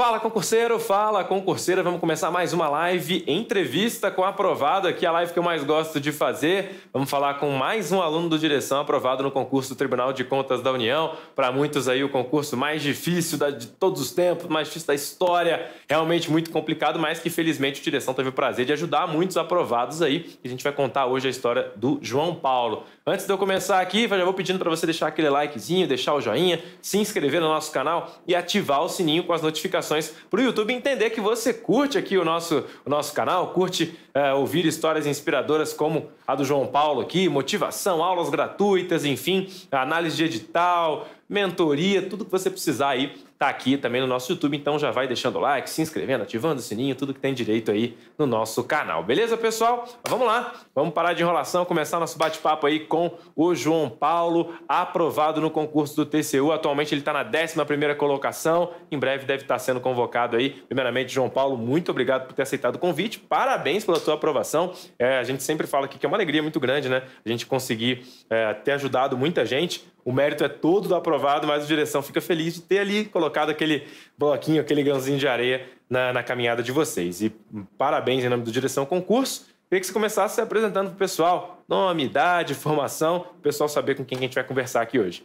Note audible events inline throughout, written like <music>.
Fala concurseiro, fala concurseira, vamos começar mais uma live entrevista com aprovado, aqui a live que eu mais gosto de fazer. Vamos falar com mais um aluno do direção aprovado no concurso do Tribunal de Contas da União. Para muitos aí o concurso mais difícil de todos os tempos, mais difícil da história, realmente muito complicado, mas que felizmente o direção teve o prazer de ajudar muitos aprovados aí. E a gente vai contar hoje a história do João Paulo. Antes de eu começar aqui, já vou pedindo para você deixar aquele likezinho, deixar o joinha, se inscrever no nosso canal e ativar o sininho com as notificações para o YouTube entender que você curte aqui o nosso, o nosso canal, curte é, ouvir histórias inspiradoras como a do João Paulo aqui, motivação, aulas gratuitas, enfim, análise de edital, mentoria, tudo que você precisar aí tá aqui também no nosso YouTube, então já vai deixando o like, se inscrevendo, ativando o sininho, tudo que tem direito aí no nosso canal. Beleza, pessoal? vamos lá, vamos parar de enrolação, começar nosso bate-papo aí com o João Paulo, aprovado no concurso do TCU. Atualmente ele está na 11ª colocação, em breve deve estar tá sendo convocado aí. Primeiramente, João Paulo, muito obrigado por ter aceitado o convite, parabéns pela sua aprovação. É, a gente sempre fala aqui que é uma alegria muito grande, né? A gente conseguir é, ter ajudado muita gente o mérito é todo do aprovado, mas a direção fica feliz de ter ali colocado aquele bloquinho, aquele grãozinho de areia na, na caminhada de vocês. E parabéns em nome do Direção Concurso. Queria que você começasse se apresentando para o pessoal, nome, idade, formação, o pessoal saber com quem a gente vai conversar aqui hoje.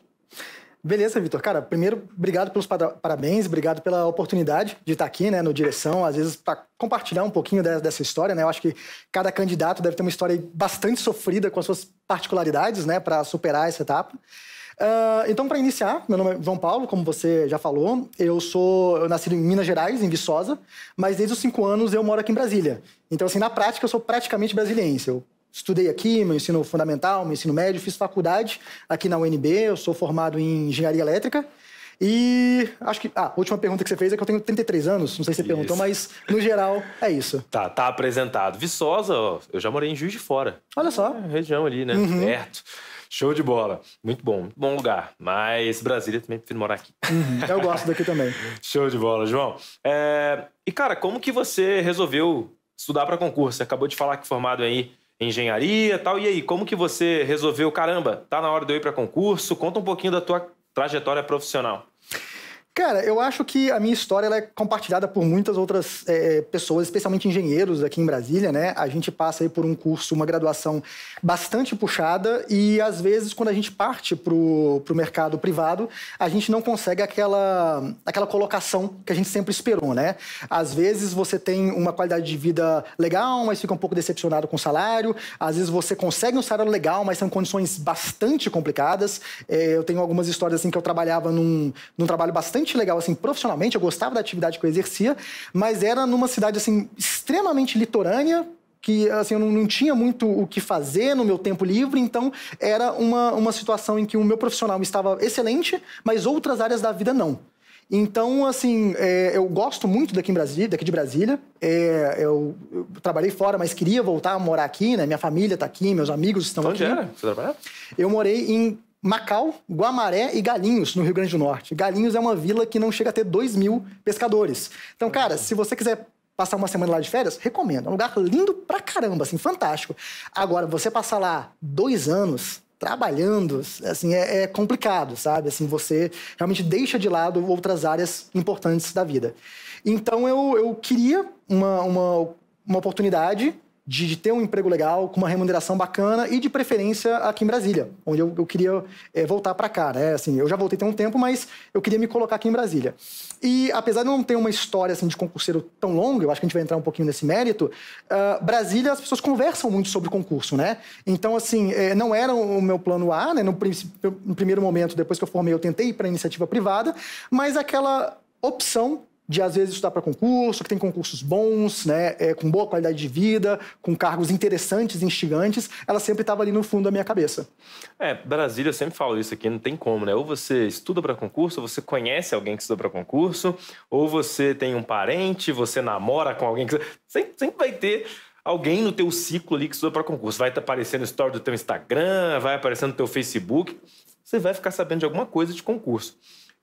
Beleza, Vitor. Cara, primeiro, obrigado pelos parabéns, obrigado pela oportunidade de estar aqui, né, no Direção, às vezes para compartilhar um pouquinho dessa história, né? Eu acho que cada candidato deve ter uma história bastante sofrida com as suas particularidades, né, para superar essa etapa. Uh, então, para iniciar, meu nome é João Paulo, como você já falou. Eu sou eu nasci em Minas Gerais, em Viçosa, mas desde os cinco anos eu moro aqui em Brasília. Então, assim, na prática, eu sou praticamente brasiliense. Eu estudei aqui, meu ensino fundamental, meu ensino médio, fiz faculdade aqui na UNB. Eu sou formado em engenharia elétrica. E acho que. Ah, a última pergunta que você fez é que eu tenho 33 anos, não sei se você isso. perguntou, mas no geral é isso. Tá, tá apresentado. Viçosa, ó, eu já morei em Juiz de Fora. Olha só. É, região ali, né? Uhum. Perto. Show de bola. Muito bom, muito bom lugar. Mas Brasília também prefiro morar aqui. Uhum, eu gosto daqui também. <laughs> Show de bola, João. É, e, cara, como que você resolveu estudar para concurso? Você acabou de falar que formado aí em engenharia e tal. E aí, como que você resolveu? Caramba, tá na hora de eu ir para concurso. Conta um pouquinho da tua trajetória profissional. Cara, eu acho que a minha história é compartilhada por muitas outras é, pessoas, especialmente engenheiros aqui em Brasília, né? A gente passa por um curso, uma graduação bastante puxada e às vezes quando a gente parte para o mercado privado, a gente não consegue aquela, aquela colocação que a gente sempre esperou, né? Às vezes você tem uma qualidade de vida legal, mas fica um pouco decepcionado com o salário. Às vezes você consegue um salário legal, mas são condições bastante complicadas. É, eu tenho algumas histórias assim que eu trabalhava num, num trabalho bastante legal, assim, profissionalmente. Eu gostava da atividade que eu exercia, mas era numa cidade, assim, extremamente litorânea, que assim, eu não, tinha muito o que fazer no meu tempo livre, então era uma, uma situação em que o meu profissional estava excelente, mas outras áreas da vida não. Então, assim, é, eu gosto muito daqui, em Brasília, daqui de Brasília. É, eu, eu, trabalhei fora, mas queria voltar a morar aqui, né? Minha família está aqui, meus amigos estão então, aqui. Onde é? era? Você trabalhava? Eu morei em Macau, Guamaré e Galinhos, no Rio Grande do Norte. Galinhos é uma vila que não chega a ter 2 mil pescadores. Então, cara, uhum. se você quiser passar uma semana lá de férias, recomendo. É um lugar lindo pra caramba, assim, fantástico. Agora, você passar lá dois anos trabalhando, assim, é, é, complicado, sabe? Assim, você realmente deixa de lado outras áreas importantes da vida. Então, eu, eu queria uma, uma, uma oportunidade de, de, ter um emprego legal, com uma remuneração bacana e de preferência aqui em Brasília, onde eu, eu queria é, voltar para cá, né? Assim, eu já voltei tem um tempo, mas eu queria me colocar aqui em Brasília. E apesar de não ter uma história assim, de concurseiro tão longa, eu acho que a gente vai entrar um pouquinho nesse mérito, uh, Brasília as pessoas conversam muito sobre concurso, né? Então, assim, é, não era o meu plano A, né? No, no primeiro momento, depois que eu formei, eu tentei ir para iniciativa privada, mas aquela opção de às vezes estudar para concurso, que tem concursos bons, né, é, com boa qualidade de vida, com cargos interessantes, instigantes, ela sempre estava ali no fundo da minha cabeça. É, Brasília, eu sempre falo isso aqui, não tem como, né? Ou você estuda para concurso, ou você conhece alguém que estuda para concurso, ou você tem um parente, você namora com alguém que sempre, sempre vai ter alguém no teu ciclo ali que estuda para concurso. Vai aparecendo história do teu Instagram, vai aparecendo no teu Facebook, você vai ficar sabendo de alguma coisa de concurso.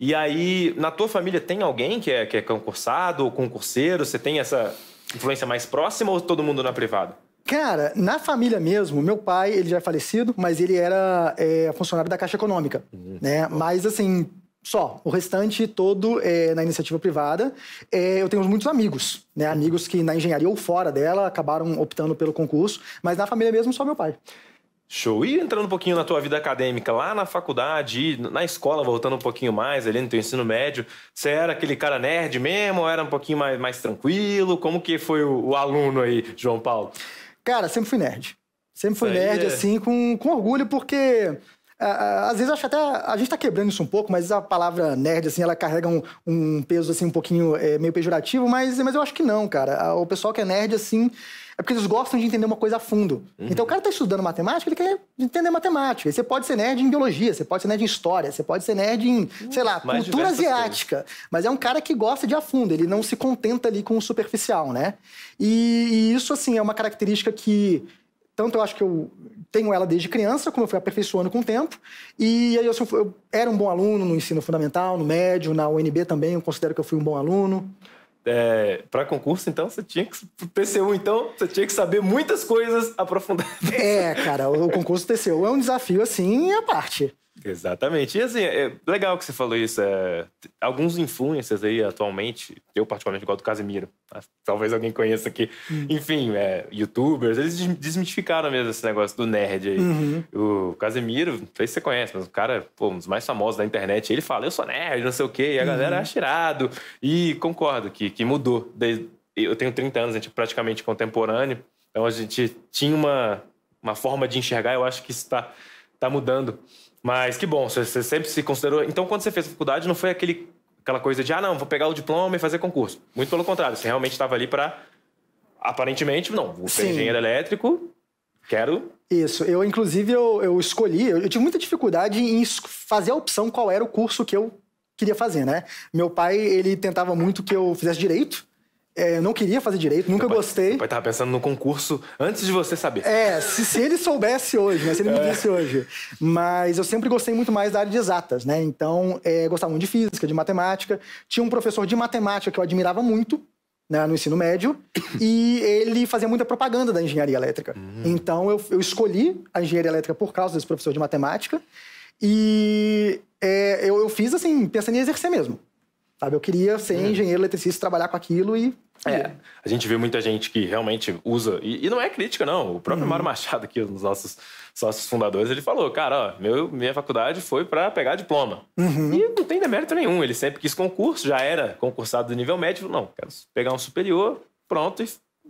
E aí, na tua família tem alguém que é, que é concursado ou concurseiro? Você tem essa influência mais próxima ou todo mundo na privada? Cara, na família mesmo, meu pai, ele já é falecido, mas ele era é, funcionário da Caixa Econômica, uhum. né? Mas, assim, só. O restante todo é, na iniciativa privada. É, eu tenho muitos amigos, né? Amigos que na engenharia ou fora dela acabaram optando pelo concurso, mas na família mesmo, só meu pai. Show. E entrando um pouquinho na tua vida acadêmica, lá na faculdade, na escola, voltando um pouquinho mais ali no teu ensino médio, você era aquele cara nerd mesmo, era um pouquinho mais, mais tranquilo? Como que foi o, o aluno aí, João Paulo? Cara, sempre fui nerd. Sempre fui nerd, é... assim, com, com orgulho, porque às vezes acho até a gente está quebrando isso um pouco, mas a palavra nerd assim ela carrega um, um peso assim um pouquinho é, meio pejorativo, mas mas eu acho que não, cara. O pessoal que é nerd assim é porque eles gostam de entender uma coisa a fundo. Uhum. Então o cara está estudando matemática, ele quer entender matemática. E você pode ser nerd em biologia, você pode ser nerd em história, você pode ser nerd em, sei lá, Mais cultura asiática. Coisas. Mas é um cara que gosta de a fundo, ele não se contenta ali com o superficial, né? E, e isso, assim, é uma característica que tanto eu acho que eu tenho ela desde criança, como eu fui aperfeiçoando com o tempo. E aí eu, eu, era um bom aluno no ensino fundamental, no médio, na UNB também, eu considero que eu fui um bom aluno. É, para concurso, então, você tinha que. TCU, então, você tinha que saber muitas coisas aprofundadas. É, cara, o concurso TCU é um desafio, assim, à parte. Exatamente. E assim, é legal que você falou isso. É... Alguns influencers aí atualmente, eu particularmente gosto do Casimiro, tá? talvez alguém conheça aqui. Uhum. Enfim, é, youtubers, eles desmitificaram mesmo esse negócio do nerd aí. Uhum. O Casimiro, não sei se você conhece, mas o cara, pô, um dos mais famosos da internet, ele fala, eu sou nerd, não sei o quê, e a uhum. galera é acha irado. E concordo que, que mudou. Desde... Eu tenho 30 anos, a gente é praticamente contemporâneo, então a gente tinha uma, uma forma de enxergar, eu acho que isso está tá mudando. Mas que bom, você, sempre se considerou. Então, quando você fez a faculdade, não foi aquele, aquela coisa de, ah, não, vou pegar o diploma e fazer concurso. Muito pelo contrário, você realmente estava ali para. Aparentemente, não, vou ser engenheiro elétrico, quero. Isso, eu, inclusive, eu, eu escolhi, eu, eu tive muita dificuldade em fazer a opção qual era o curso que eu queria fazer, né? Meu pai, ele tentava muito que eu fizesse direito, é, eu não queria fazer direito, nunca pai, gostei. Pai tava pensando no concurso antes de você saber. É, se, se ele soubesse hoje, né? Se ele me disse é. hoje. Mas eu sempre gostei muito mais da área de exatas, né? Então, é, gostava muito de física, de matemática. Tinha um professor de matemática que eu admirava muito, né, no ensino médio, e ele fazia muita propaganda da engenharia elétrica. Uhum. Então, eu, eu escolhi a engenharia elétrica por causa desse professor de matemática. E é, eu, eu, fiz assim, pensando em exercer mesmo. Sabe? Eu queria ser é. engenheiro eletricista, trabalhar com aquilo e. É, a gente vê muita gente que realmente usa, e, e não é crítica, não. O próprio hum. Mário Machado, aqui, é um dos nossos sócios fundadores, ele falou: cara, ó, meu, minha faculdade foi para pegar diploma. Uhum. E não tem demérito nenhum. Ele sempre quis concurso, já era concursado do nível médio. Não, quero pegar um superior, pronto, e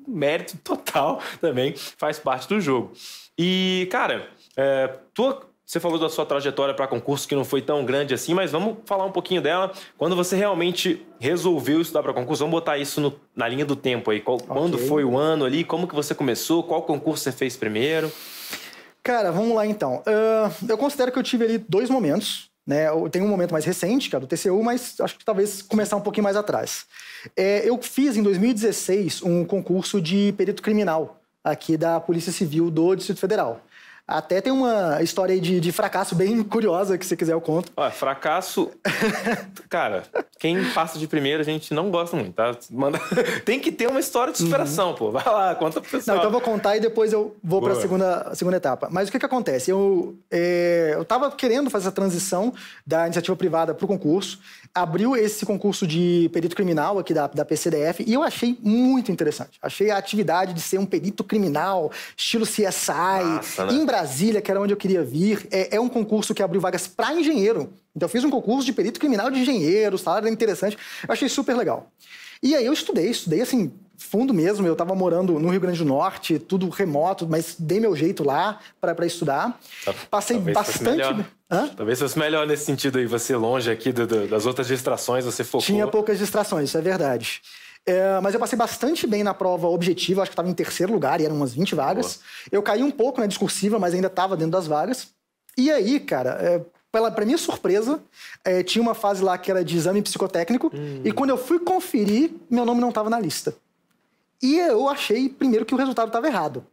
mérito total <laughs> também faz parte do jogo. E, cara, é, tua você falou da sua trajetória para concurso que não foi tão grande assim, mas vamos falar um pouquinho dela. Quando você realmente resolveu estudar para concurso, vamos botar isso no, na linha do tempo aí. Qual, okay. Quando foi o ano ali? Como que você começou? Qual concurso você fez primeiro? Cara, vamos lá então. Uh, eu considero que eu tive ali dois momentos. Né, tem um momento mais recente, que é do TCU, mas acho que talvez começar um pouquinho mais atrás. É, eu fiz em 2016 um concurso de perito criminal aqui da Polícia Civil do Distrito Federal. Até tem uma história aí de, de fracasso bem curiosa que se quiser eu conto. Olha, fracasso. <laughs> cara, quem passa de primeira a gente não gosta muito, tá? Manda... <laughs> tem que ter uma história de uhum. superação, uhum. pô. Vai lá, conta pro pessoal. Não, então eu vou contar e depois eu vou para a segunda, segunda etapa. Mas o que que acontece? Eu, é, eu tava querendo fazer a transição da iniciativa privada pro concurso abriu esse concurso de perito criminal aqui da, da PCDF e eu achei muito interessante. Achei a atividade de ser um perito criminal, estilo CSI, Nossa, né? em Brasília, que era onde eu queria vir. É, é um concurso que abriu vagas para engenheiro. Então eu fiz um concurso de perito criminal de engenheiro, salário era interessante. Eu achei super legal. E aí eu estudei, estudei assim, fundo mesmo. Eu estava morando no Rio Grande do Norte, tudo remoto, mas dei meu jeito lá para estudar. Tá, passei Talvez bastante. Hã? Talvez fosse melhor nesse sentido aí, você longe aqui do, do, das outras distrações, você focou. Tinha poucas distrações, isso é verdade. É, mas eu passei bastante bem na prova objetiva, acho que estava em terceiro lugar e eram umas 20 vagas. Boa. Eu caí um pouco na discursiva, mas ainda estava dentro das vagas. E aí, cara, é, pela, pra minha surpresa, é, tinha uma fase lá que era de exame psicotécnico, hum. e quando eu fui conferir, meu nome não estava na lista. E eu achei, primeiro, que o resultado estava errado.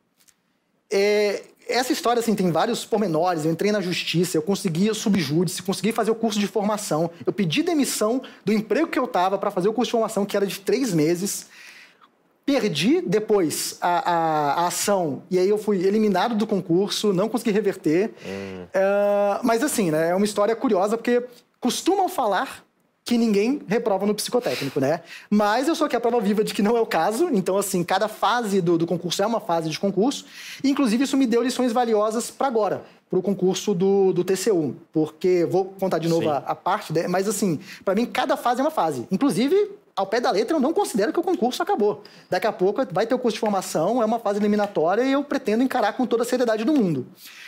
É, essa história assim, tem vários pormenores. Eu entrei na justiça, eu consegui subjúdice, consegui fazer o curso de formação. Eu pedi demissão do emprego que eu estava para fazer o curso de formação, que era de três meses. Perdi depois a, a, a, ação e aí eu fui eliminado do concurso, não consegui reverter. Hum. Uh, mas assim, né, é uma história curiosa porque costumam falar que ninguém reprova no psicotécnico, né? Mas eu sou aqui a prova viva de que não é o caso. Então, assim, cada fase do, do concurso é uma fase de concurso. E, inclusive, isso me deu lições valiosas para agora, para o concurso do, do TCU. Porque, vou contar de novo a, a, parte, né? mas, assim, para mim, cada fase é uma fase. Inclusive, ao pé da letra, eu não considero que o concurso acabou. Daqui a pouco vai ter o curso de formação, é uma fase eliminatória e eu pretendo encarar com toda a seriedade do mundo.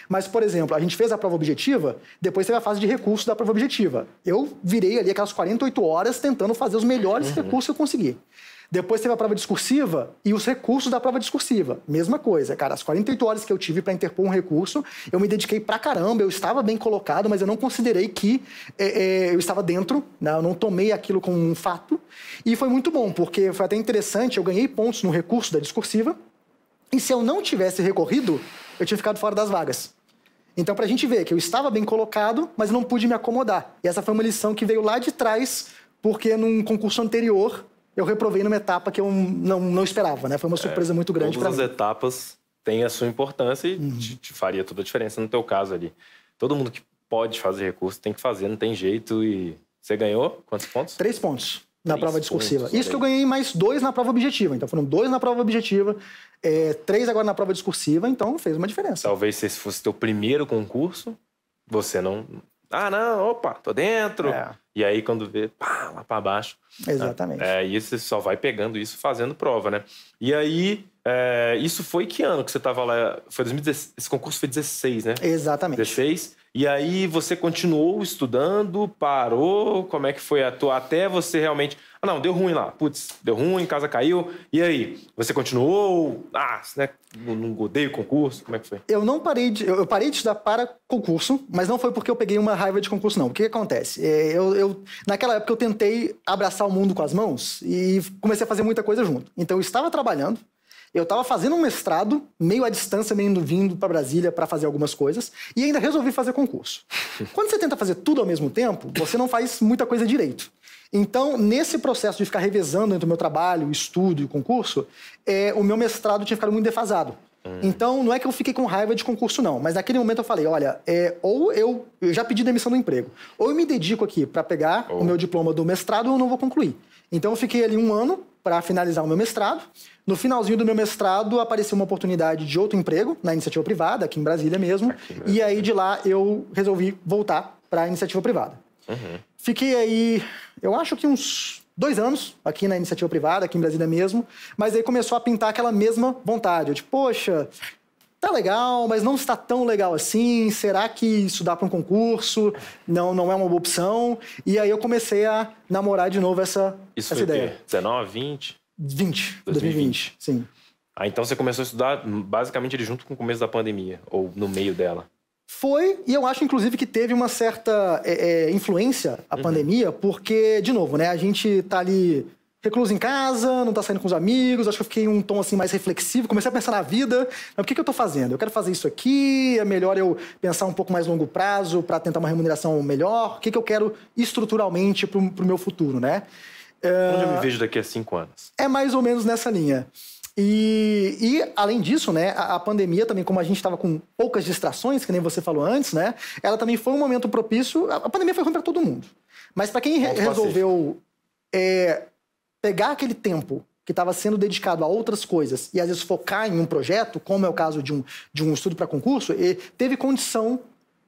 Mas, por exemplo, a gente fez a prova objetiva, depois teve a fase de recurso da prova objetiva. Eu virei ali aquelas 48 horas tentando fazer os melhores uhum. recursos que eu consegui. Depois teve a prova discursiva e os recursos da prova discursiva. Mesma coisa, cara. As 48 horas que eu tive para interpor um recurso, eu me dediquei pra caramba, eu estava bem colocado, mas eu não considerei que é, é, eu estava dentro, né? eu não tomei aquilo como um fato. E foi muito bom, porque foi até interessante, eu ganhei pontos no recurso da discursiva. E se eu não tivesse recorrido, eu tinha ficado fora das vagas. Então, para a gente ver que eu estava bem colocado, mas não pude me acomodar. E essa foi uma lição que veio lá de trás, porque num concurso anterior eu reprovei numa etapa que eu não, não esperava, né? Foi uma é, surpresa é, muito grande para mim. Todas as etapas têm a sua importância e uhum. te, te faria toda a diferença no teu caso ali. Todo mundo que pode fazer recurso tem que fazer, não tem jeito e... Você ganhou quantos pontos? Três pontos na prova discursiva. Isso que eu ganhei mais dois na prova objetiva. Então foram dois na prova objetiva, é, três agora na prova discursiva, então fez uma diferença. Talvez se esse fosse teu primeiro concurso, você não ah, não, opa, tô dentro. É. E aí, quando vê, pá, lá para baixo. Né? Exatamente. É, e você só vai pegando isso fazendo prova, né? E aí, é, isso foi que ano que você tava lá? Foi 2016, esse concurso foi 16, né? Exatamente. 16. E aí, você continuou estudando, parou? Como é que foi a tua? Até você realmente. Ah, não, deu ruim lá. Putz, deu ruim, casa caiu. E aí? Você continuou? Ah, né? Não, não o concurso? Como é que foi? Eu não parei de. Eu parei de estudar para concurso, mas não foi porque eu peguei uma raiva de concurso, não. O que, que acontece? É, eu, eu, naquela época eu tentei abraçar o mundo com as mãos e comecei a fazer muita coisa junto. Então eu estava trabalhando, eu estava fazendo um mestrado, meio à distância, meio indo, vindo para Brasília para fazer algumas coisas, e ainda resolvi fazer concurso. <laughs> Quando você tenta fazer tudo ao mesmo tempo, você não faz muita coisa direito. Então, nesse processo de ficar revezando entre o meu trabalho, estudo e concurso, é, o meu mestrado tinha ficado muito defasado. Hum. Então, não é que eu fiquei com raiva de concurso, não. Mas naquele momento eu falei: olha, é, ou eu, eu, já pedi demissão do emprego, ou eu me dedico aqui para pegar oh. o meu diploma do mestrado, ou eu não vou concluir. Então, eu fiquei ali um ano para finalizar o meu mestrado. No finalzinho do meu mestrado, apareceu uma oportunidade de outro emprego, na iniciativa privada, aqui em Brasília mesmo. E aí, de lá, eu resolvi voltar para a iniciativa privada. Uhum. Fiquei aí eu acho que uns dois anos aqui na iniciativa privada, aqui em Brasília mesmo, mas aí começou a pintar aquela mesma vontade. Eu de, tipo, poxa, tá legal, mas não está tão legal assim. Será que isso dá para um concurso? Não, não é uma boa opção. E aí eu comecei a namorar de novo essa, isso essa ideia. 19, 20? 20, 2020. 2020, sim. Ah, então você começou a estudar basicamente junto com o começo da pandemia, ou no meio dela? Foi, e eu acho, inclusive, que teve uma certa é, é, influência a uhum. pandemia, porque, de novo, né, a gente tá ali recluso em casa, não tá saindo com os amigos, acho que eu fiquei um tom assim mais reflexivo, comecei a pensar na vida, o que, que eu tô fazendo? Eu quero fazer isso aqui, é melhor eu pensar um pouco mais longo prazo para tentar uma remuneração melhor, o que, que eu quero estruturalmente pro, pro meu futuro, né? Onde uh, eu me é, vejo daqui a cinco anos? É mais ou menos nessa linha. E, e, além disso, né, a, a pandemia também, como a gente estava com poucas distrações, que nem você falou antes, né, ela também foi um momento propício. A, a pandemia foi ruim para todo mundo. Mas para quem re resolveu é, pegar aquele tempo que estava sendo dedicado a outras coisas e às vezes focar em um projeto, como é o caso de um, de um estudo para concurso, e teve condição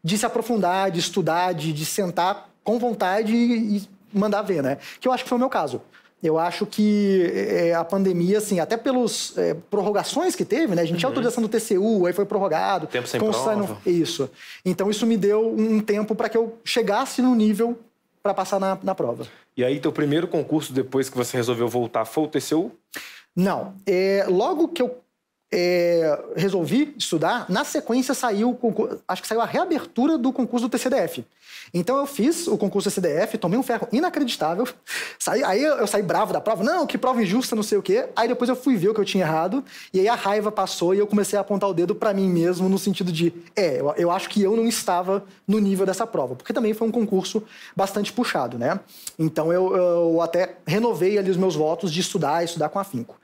de se aprofundar, de estudar, de, de sentar com vontade e, e mandar ver, né? Que eu acho que foi o meu caso. Eu acho que é, é, a pandemia, assim, até pelas é, prorrogações que teve, né? A gente uhum. tinha autorização do TCU, aí foi prorrogado. Tempo sem prova. Isso. Então, isso me deu um tempo para que eu chegasse no nível para passar na, na prova. E aí, teu primeiro concurso, depois que você resolveu voltar, foi o TCU? Não. É, logo que eu é, resolvi estudar. Na sequência saiu acho que saiu a reabertura do concurso do TCDF. Então eu fiz o concurso do TCDF, tomei um ferro inacreditável. Saí, aí eu saí bravo da prova, não, que prova injusta, não sei o quê. Aí depois eu fui ver o que eu tinha errado, e aí a raiva passou e eu comecei a apontar o dedo para mim mesmo, no sentido de, é, eu, eu acho que eu não estava no nível dessa prova, porque também foi um concurso bastante puxado, né? Então eu, eu até renovei ali os meus votos de estudar, estudar com afinco.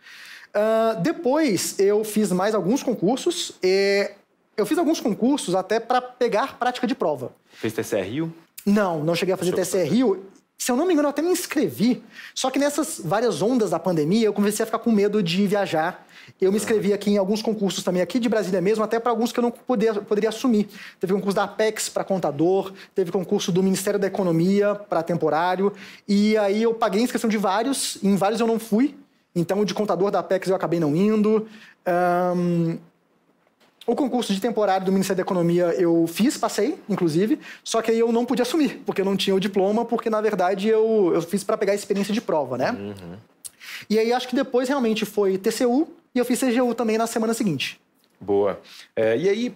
Uh, depois eu fiz mais alguns concursos. eu fiz alguns concursos até para pegar prática de prova. Fez TCR Rio? Não, não cheguei a fazer TCR Rio. Se eu não me engano, eu até me inscrevi. Só que nessas várias ondas da pandemia, eu comecei a ficar com medo de viajar. Eu me ah. inscrevi aqui em alguns concursos também, aqui de Brasília mesmo, até para alguns que eu não poderia assumir. Teve concurso da Apex para contador, teve concurso do Ministério da Economia para temporário. E aí eu paguei inscrição de vários, em vários eu não fui. Então, o de contador da Apex eu acabei não indo. Um, o concurso de temporário do Ministério da Economia eu fiz, passei, inclusive, só que aí eu não podia assumir, porque eu não tinha o diploma, porque na verdade eu, eu fiz para pegar a experiência de prova, né? Uhum. E aí acho que depois realmente foi TCU e eu fiz CGU também na semana seguinte. Boa. É, e aí,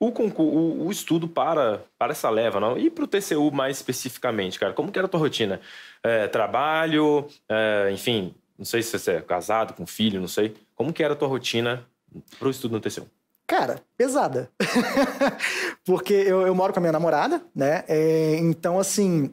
o, concurso, o, o, estudo para, para essa leva, não? E para o TCU mais especificamente, cara? Como que era a tua rotina? É, trabalho, é, enfim, não sei se você é casado, com filho, não sei. Como que era a tua rotina para o estudo no TCU? Cara, pesada. <laughs> Porque eu, eu, moro com a minha namorada, né? É, então, assim,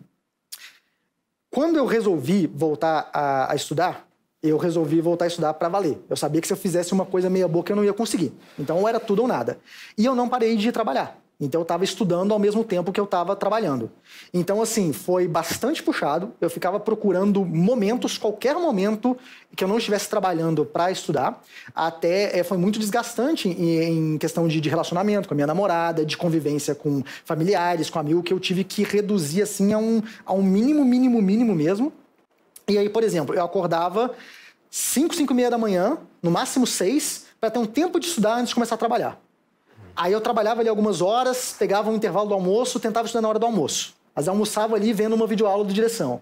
quando eu resolvi voltar a, a estudar, eu resolvi voltar a estudar para valer. Eu sabia que se eu fizesse uma coisa meia boca, eu não ia conseguir. Então, era tudo ou nada. E eu não parei de trabalhar. Então eu estava estudando ao mesmo tempo que eu estava trabalhando. Então assim, foi bastante puxado. Eu ficava procurando momentos, qualquer momento que eu não estivesse trabalhando para estudar. Até é, foi muito desgastante em, em questão de, de, relacionamento com a minha namorada, de convivência com familiares, com amigos, que eu tive que reduzir assim a um, a um mínimo, mínimo, mínimo mesmo. E aí, por exemplo, eu acordava 5, 5 e meia da manhã, no máximo 6, para ter um tempo de estudar antes de começar a trabalhar. Aí eu trabalhava ali algumas horas, pegava um intervalo do almoço, tentava estudar na hora do almoço. Mas almoçava ali vendo uma videoaula do direção.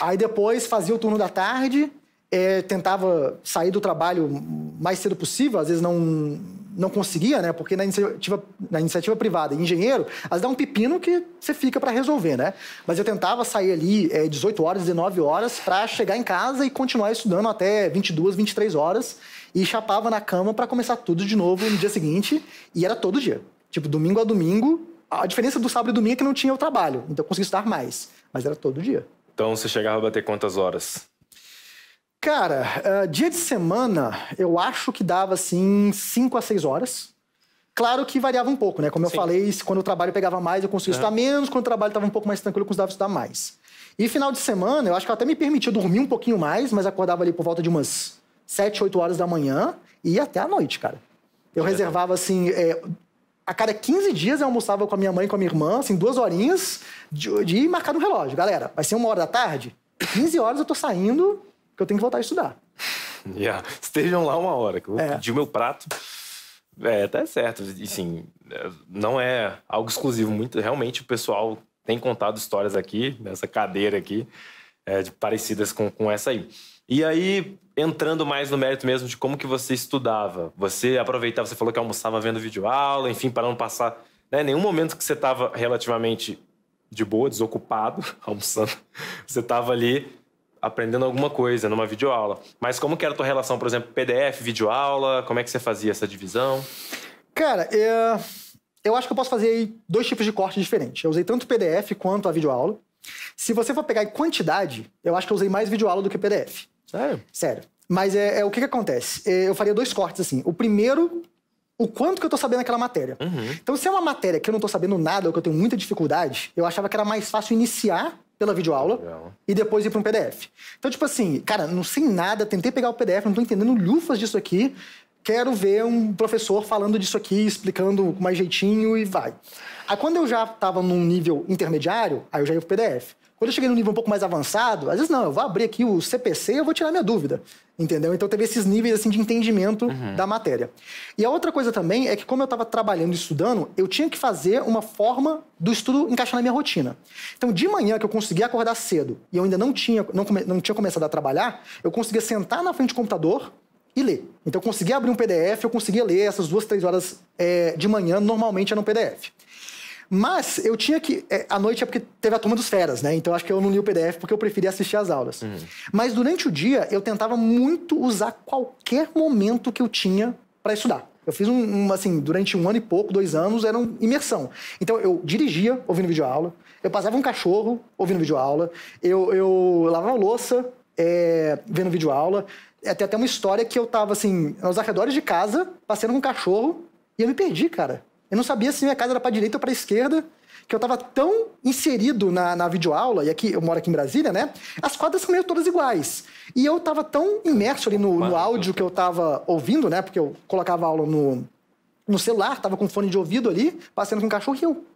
Aí depois fazia o turno da tarde, é, tentava sair do trabalho mais cedo possível, às vezes não, não conseguia, né? Porque na iniciativa, na iniciativa privada, engenheiro, às vezes dá um pepino que você fica para resolver, né? Mas eu tentava sair ali é, eh, 18 horas, 19 horas, para chegar em casa e continuar estudando até 22, 23 horas e chapava na cama para começar tudo de novo no dia seguinte, e era todo dia. Tipo, domingo a domingo. A diferença do sábado e domingo é que não tinha o trabalho, então eu conseguia estudar mais, mas era todo dia. Então você chegava a bater quantas horas? Cara, uh, dia de semana eu acho que dava assim 5 a 6 horas. Claro que variava um pouco, né? Como eu Sim. falei, quando o trabalho pegava mais, eu conseguia uhum. estudar menos, quando o trabalho estava um pouco mais tranquilo, eu conseguia estudar mais. E final de semana, eu acho que eu até me permitia dormir um pouquinho mais, mas acordava ali por volta de umas 7, 8 horas da manhã e ia até a noite, cara. Eu reservava, assim, é, a cada 15 dias eu almoçava com a minha mãe e com a minha irmã, assim, duas horinhas de, de marcar no relógio. Galera, vai ser uma hora da tarde? 15 horas eu tô saindo, que eu tenho que voltar a estudar. Yeah. <laughs> Estejam lá uma hora, que eu vou é. pedir o meu prato. É, tá certo. E sim, é, não é algo exclusivo. Muito, realmente o pessoal tem contado histórias aqui, nessa cadeira aqui, é, de, parecidas com, com essa aí. E aí, entrando mais no mérito mesmo de como que você estudava. Você aproveitava, você falou que almoçava vendo vídeo aula, enfim, para não passar. Né, nenhum momento que você estava relativamente de boa, desocupado, <laughs> almoçando, você estava ali aprendendo alguma coisa numa videoaula. Mas como que era a tua relação, por exemplo, PDF, videoaula? Como é que você fazia essa divisão? Cara, eu, é, eu acho que eu posso fazer dois tipos de corte diferentes. Eu usei tanto PDF quanto a videoaula. Se você for pegar em quantidade, eu acho que eu usei mais videoaula do que PDF. Sério? Sério. Mas é, é o que, que acontece? É, eu faria dois cortes, assim. O primeiro, o quanto que eu tô sabendo aquela matéria. Uhum. Então, se é uma matéria que eu não tô sabendo nada ou que eu tenho muita dificuldade, eu achava que era mais fácil iniciar pela videoaula Legal. e depois ir para um PDF. Então, tipo assim, cara, não sei nada, tentei pegar o PDF, não tô entendendo lufas disso aqui. Quero ver um professor falando disso aqui, explicando com mais jeitinho e vai. Aí quando eu já estava num nível intermediário, aí eu já ia pro PDF. Quando eu cheguei num nível um pouco mais avançado, às vezes não, eu vou abrir aqui o CPC e eu vou tirar minha dúvida. Entendeu? Então teve esses níveis assim de entendimento uhum. da matéria. E a outra coisa também é que, como eu estava trabalhando e estudando, eu tinha que fazer uma forma do estudo encaixar na minha rotina. Então, de manhã que eu conseguia acordar cedo e eu ainda não tinha, não, come, não tinha começado a trabalhar, eu conseguia sentar na frente do computador e ler. Então, eu conseguia abrir um PDF, eu conseguia ler essas duas, três horas é, de manhã, normalmente era um PDF. Mas eu tinha que. É, à noite é porque teve a turma dos feras, né? Então acho que eu não li o PDF porque eu preferia assistir às aulas. Uhum. Mas durante o dia eu tentava muito usar qualquer momento que eu tinha para estudar. Eu fiz um, um, assim, durante um ano e pouco, dois anos, era uma imersão. Então, eu dirigia ouvindo videoaula, eu passava um cachorro ouvindo videoaula, eu, eu lavava louça é, vendo videoaula. Até até uma história que eu tava, assim, nos arredores de casa, passeando com um cachorro, e eu me perdi, cara. Eu não sabia se minha casa era para direita ou para esquerda, que eu estava tão inserido na, na videoaula, e aqui eu moro aqui em Brasília, né? As quadras são meio todas iguais. E eu estava tão imerso ali no, no áudio que eu estava ouvindo, né? Porque eu colocava a aula no, no celular, estava com fone de ouvido ali, passando com um cachorrinho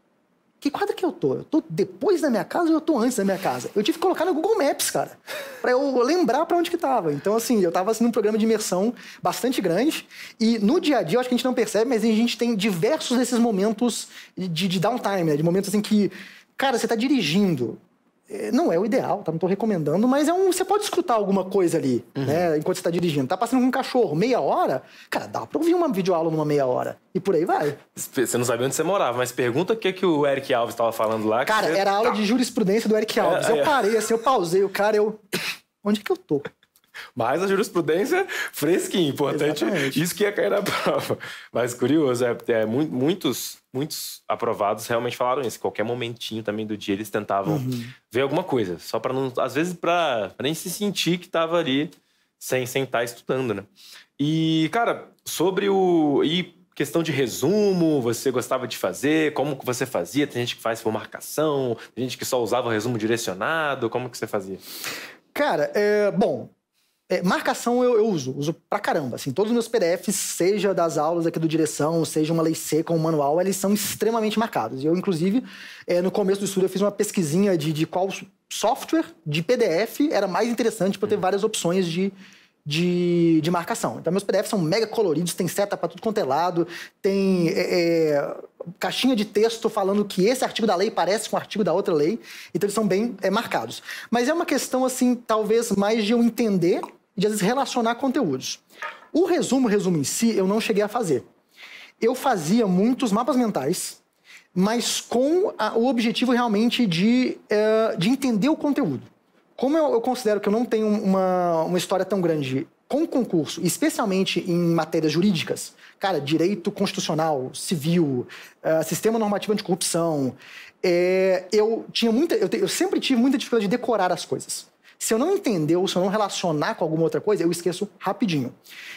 que quadro que eu tô? Eu tô depois da minha casa ou eu tô antes da minha casa? Eu tive que colocar no Google Maps, cara, <laughs> para eu lembrar para onde que tava. Então, assim, eu tava assim, num programa de imersão bastante grande e no dia a dia, eu acho que a gente não percebe, mas a gente tem diversos desses momentos de, de downtime, né? De momentos em que, cara, você tá dirigindo, é, não é o ideal, tá? Não estou recomendando, mas é um. Você pode escutar alguma coisa ali, uhum. né? Enquanto você está dirigindo. Tá passando com um cachorro meia hora, cara, dá para ouvir uma videoaula numa meia hora. E por aí vai. Você não sabia onde você morava, mas pergunta o que, que o Eric Alves estava falando lá. Cara, você... era aula tá. de jurisprudência do Eric é, Alves. É, eu é. parei assim, eu pausei o cara, eu. Onde é que eu tô? Mas a jurisprudência fresquinha, importante. Exatamente. Isso que ia cair na prova. Mas curioso, é, é, muitos, muitos aprovados realmente falaram isso. Qualquer momentinho também do dia eles tentavam uhum. ver alguma coisa, só para não, às vezes para nem se sentir que estava ali sem sem estar tá estudando, né? E cara, sobre o e questão de resumo, você gostava de fazer, como que você fazia? Tem gente que faz por marcação, tem gente que só usava o resumo direcionado, como que você fazia? Cara, é, bom, é, marcação eu, eu, uso, uso pra caramba. Assim, todos os meus PDFs, seja das aulas aqui do direção, seja uma lei seca, um manual, eles são extremamente marcados. Eu, inclusive, é, no começo do estudo, eu fiz uma pesquisinha de, de qual software de PDF era mais interessante para ter hum. várias opções de, de, de, marcação. Então, meus PDFs são mega coloridos, tem seta para tudo quanto é lado, tem é, é, caixinha de texto falando que esse artigo da lei parece com o artigo da outra lei, então eles são bem é, marcados. Mas é uma questão, assim, talvez mais de eu entender de às vezes relacionar conteúdos. O resumo, resumo em si, eu não cheguei a fazer. Eu fazia muitos mapas mentais, mas com a, o objetivo realmente de, eh, de entender o conteúdo. Como eu, eu considero que eu não tenho uma, uma história tão grande com concurso, especialmente em matérias jurídicas, cara, direito constitucional, civil, uh, sistema normativo anticorrupção, é, eu tinha muita, eu, te, eu, sempre tive muita dificuldade de decorar as coisas. Se eu não entender ou se eu não relacionar com alguma outra coisa, eu esqueço rapidinho.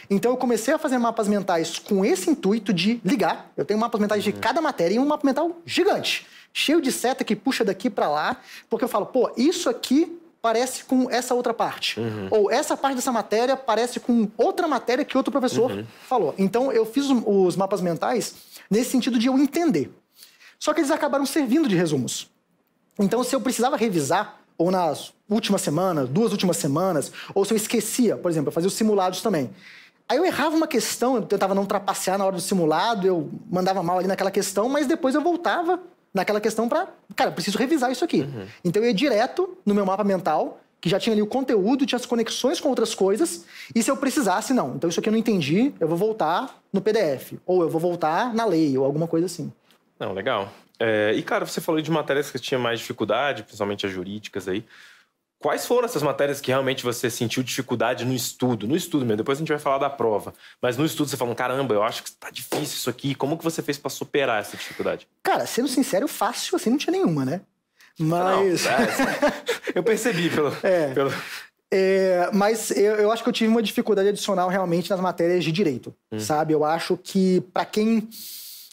Então eu comecei a fazer mapas mentais com esse intuito de ligar. Eu tenho mapas mentais de uhum. cada matéria e um mapa mental gigante, cheio de seta que puxa daqui para lá, porque eu falo, pô, isso aqui parece com essa outra parte. Uhum. Ou essa parte dessa matéria parece com outra matéria que outro professor uhum. falou. Então eu fiz os mapas mentais nesse sentido de eu entender. Só que eles acabaram servindo de resumos. Então, se eu precisava revisar, ou nas últimas semanas, duas últimas semanas, ou se eu esquecia, por exemplo, eu fazia os simulados também. Aí eu errava uma questão, eu tentava não trapacear na hora do simulado, eu mandava mal ali naquela questão, mas depois eu voltava naquela questão para, cara, preciso revisar isso aqui. Uhum. Então eu ia direto no meu mapa mental, que já tinha ali o conteúdo, tinha as conexões com outras coisas, e se eu precisasse, não. Então isso aqui eu não entendi, eu vou voltar no PDF, ou eu vou voltar na lei, ou alguma coisa assim. Não, legal. É, e, cara, você falou de matérias que tinha mais dificuldade, principalmente as jurídicas aí. Quais foram essas matérias que realmente você sentiu dificuldade no estudo? No estudo mesmo, depois a gente vai falar da prova. Mas no estudo você falou, caramba, eu acho que tá difícil isso aqui. Como que você fez para superar essa dificuldade? Cara, sendo sincero, fácil assim não tinha nenhuma, né? Mas... Não, é, <laughs> eu percebi pelo... É. pelo... É, mas eu, eu, acho que eu tive uma dificuldade adicional realmente nas matérias de direito, hum. sabe? Eu acho que para quem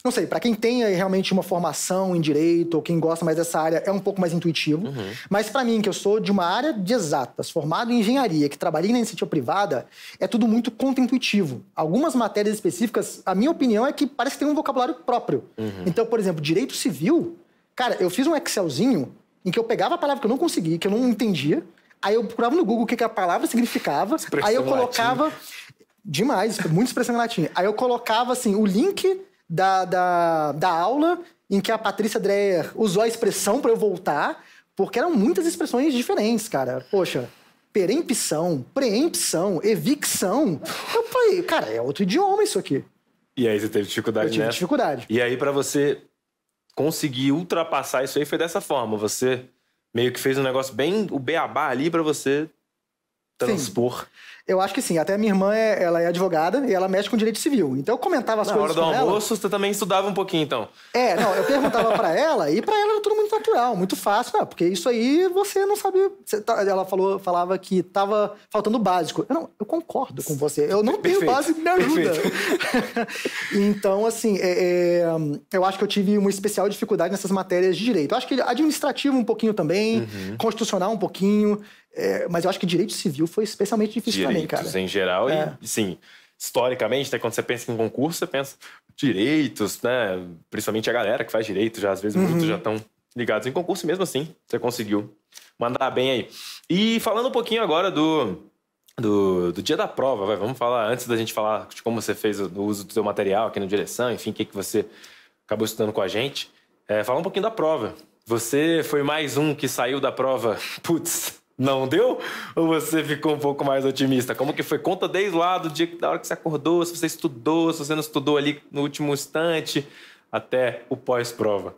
não sei, para quem tem realmente uma formação em direito ou quem gosta mais dessa área, é um pouco mais intuitivo. Uhum. Mas para mim, que eu sou de uma área de exatas, formado em engenharia, que trabalhei na iniciativa privada, é tudo muito contra-intuitivo. Algumas matérias específicas, a minha opinião é que parece que tem um vocabulário próprio. Uhum. Então, por exemplo, direito civil, cara, eu fiz um Excelzinho em que eu pegava a palavra que eu não conseguia, que eu não entendia, aí eu procurava no Google o que, que a palavra significava, Expressão aí eu colocava... Latim. Demais, muita expressão em latim. Aí eu colocava, assim, o link da, da, da aula em que a Patrícia Dreyer usou a expressão para eu voltar, porque eram muitas expressões diferentes, cara. Poxa, perempção, preempção, evicção. Eu falei, cara, é outro idioma isso aqui. E aí você teve dificuldade, eu tive né? dificuldade. E aí para você conseguir ultrapassar isso aí foi dessa forma, você meio que fez um negócio bem o beabá ali para você transpor. Sim. Eu acho que sim. Até minha irmã é, ela é advogada e ela mexe com direito civil. Então eu comentava as Na coisas. Na hora do almoço, ela. você também estudava um pouquinho, então. É, não, eu perguntava para <laughs> ela e para ela era tudo muito natural, muito fácil, ah, porque isso aí você não sabe. Você tá... ela falou, falava que tava faltando básico. Eu, não, eu concordo com você. Eu não Perfeito. tenho básico me ajuda. <laughs> então, assim, é, é... eu acho que eu tive uma especial dificuldade nessas matérias de direito. Eu acho que administrativo um pouquinho também, uhum. constitucional um pouquinho. É, mas eu acho que direito civil foi especialmente difícil Direitos também, cara. em geral, é. e sim, historicamente, até quando você pensa em concurso, você pensa direitos, né? Principalmente a galera que faz direito, já às vezes uhum. muitos já estão ligados em concurso, e mesmo assim, você conseguiu mandar bem aí. E falando um pouquinho agora do do, do dia da prova, vai, vamos falar antes da gente falar de como você fez o uso do seu material aqui na direção, enfim, o que, que você acabou estudando com a gente. É, falar um pouquinho da prova. Você foi mais um que saiu da prova, <laughs> putz, não deu? Ou você ficou um pouco mais otimista? Como que foi? Conta desde lá do dia da hora que você acordou, se você estudou, se você não estudou ali no último instante, até o pós-prova.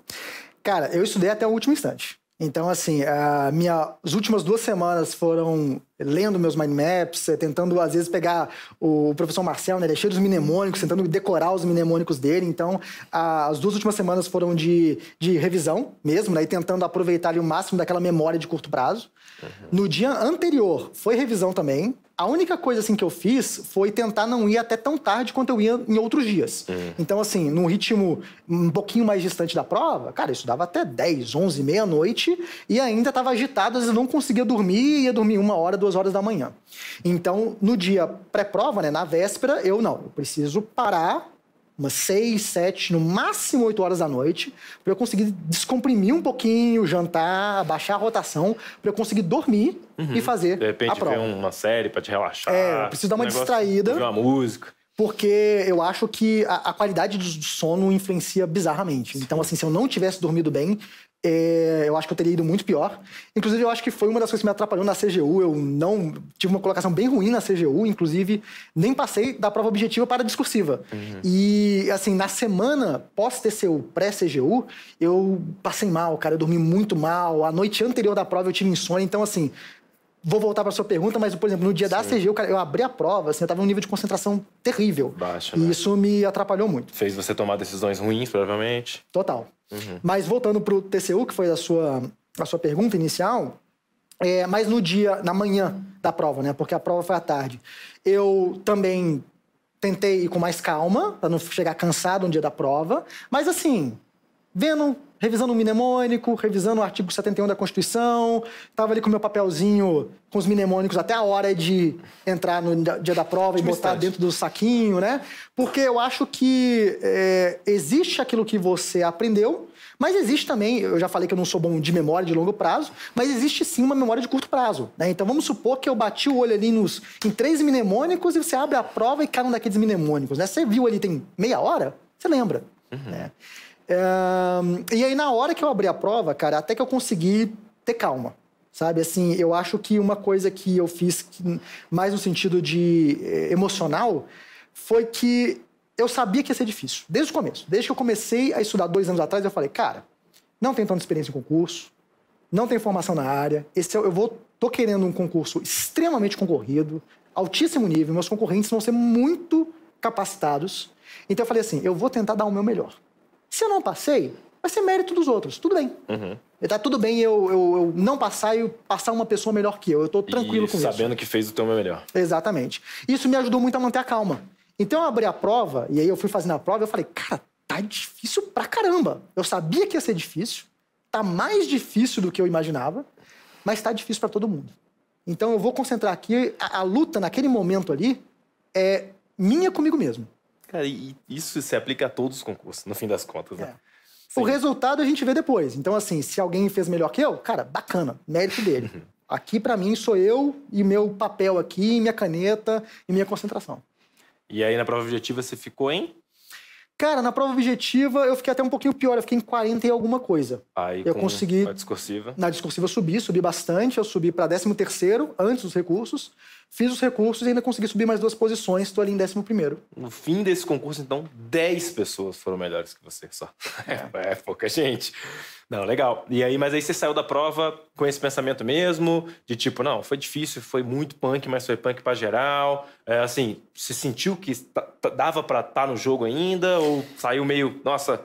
Cara, eu estudei até o último instante. Então, assim, a minha, as últimas duas semanas foram lendo meus mind maps, eh, tentando, às vezes, pegar o professor Marcel, né? Ele é cheio dos mnemônicos, tentando decorar os mnemônicos dele. Então, a, as duas últimas semanas foram de, de revisão mesmo, né? E tentando aproveitar ali, o máximo daquela memória de curto prazo. Uhum. No dia anterior, foi revisão também. A única coisa assim que eu fiz foi tentar não ir até tão tarde quanto eu ia em outros dias. Uhum. Então, assim, num ritmo um pouquinho mais distante da prova, cara, eu estudava até 10, 11, meia-noite e ainda estava agitado, às vezes não conseguia dormir, ia dormir uma hora, duas duas horas da manhã. Então, no dia pré-prova, né, na véspera, eu não. Eu preciso parar umas seis, sete, no máximo oito horas da noite, para eu conseguir descomprimir um pouquinho, jantar, baixar a rotação, para eu conseguir dormir uhum. e fazer De repente, ver uma série para te relaxar. É, eu preciso dar uma um distraída. Ouvir uma música porque eu acho que a, a, qualidade do sono influencia bizarramente. Então, assim, se eu não tivesse dormido bem, é, eu acho que eu teria ido muito pior. Inclusive, eu acho que foi uma das coisas que me atrapalhou na CGU. Eu não tive uma colocação bem ruim na CGU, inclusive, nem passei da prova objetiva para a discursiva. Uhum. E, assim, na semana pós-TCU, pré-CGU, eu passei mal, cara. Eu dormi muito mal. A noite anterior da prova eu tive insônia. Então, assim, vou voltar para sua pergunta, mas, por exemplo, no dia Sim. da CG, eu, eu abri a prova, assim, eu tava num nível de concentração terrível. Baixo, né? E isso me atrapalhou muito. Fez você tomar decisões ruins, provavelmente. Total. Uhum. Mas voltando pro TCU, que foi a sua, a sua pergunta inicial, é, mas no dia, na manhã da prova, né? Porque a prova foi à tarde. Eu também tentei ir com mais calma, para não chegar cansado no dia da prova. Mas assim, vendo revisando um mnemônico, revisando o artigo 71 da Constituição, estava ali com meu papelzinho com os mnemônicos até a hora de entrar no dia da prova e botar dentro do saquinho, né? Porque eu acho que é, existe aquilo que você aprendeu, mas existe também, eu já falei que eu não sou bom de memória de longo prazo, mas existe sim uma memória de curto prazo. Né? Então vamos supor que eu bati o olho ali nos, em três mnemônicos e você abre a prova e cai um daqueles mnemônicos. Né? Você viu ali tem meia hora, você lembra. Uhum. Né? E aí, na hora que eu abri a prova, cara, até que eu consegui ter calma. Sabe, assim, eu acho que uma coisa que eu fiz que, mais no sentido de eh, emocional foi que eu sabia que ia ser difícil, desde o começo. Desde que eu comecei a estudar dois anos atrás, eu falei, cara, não tenho tanta experiência em concurso, não tenho formação na área, esse eu, é eu vou, tô querendo um concurso extremamente concorrido, altíssimo nível, meus concorrentes vão ser muito capacitados. Então eu falei assim, eu vou tentar dar o meu melhor. Se eu não passei, vai ser mérito dos outros. Tudo bem. Uhum. Tá tudo bem eu, eu, eu, não passar e passar uma pessoa melhor que eu. Eu tô tranquilo e com sabendo isso. Sabendo que fez o teu melhor. Exatamente. Isso me ajudou muito a manter a calma. Então eu abri a prova, e aí eu fui fazendo a prova, eu falei, cara, tá difícil pra caramba. Eu sabia que ia ser difícil, tá mais difícil do que eu imaginava, mas tá difícil para todo mundo. Então eu vou concentrar aqui, a, a luta naquele momento ali é minha comigo mesmo. Cara, e isso se aplica a todos os concursos, no fim das contas, né? É. O resultado a gente vê depois. Então, assim, se alguém fez melhor que eu, cara, bacana, mérito dele. Uhum. Aqui, para mim, sou eu e meu papel aqui, minha caneta e minha concentração. E aí, na prova objetiva, você ficou em? Cara, na prova objetiva, eu fiquei até um pouquinho pior. Eu fiquei em 40 e alguma coisa. Aí, eu consegui. Na discursiva? Na discursiva, eu subi, subi bastante. Eu subi para 13 terceiro antes dos recursos. Fiz os recursos e ainda consegui subir mais duas posições, estou ali em 11 primeiro. No fim desse concurso, então, 10 pessoas foram melhores que você só. <laughs> É, é pouca gente. Não, legal. E aí, mas aí você saiu da prova com esse pensamento mesmo, de tipo, não, foi difícil, foi muito punk, mas foi punk para geral. É, assim, se sentiu que tá, tá, dava para estar tá no jogo ainda, ou saiu meio, nossa,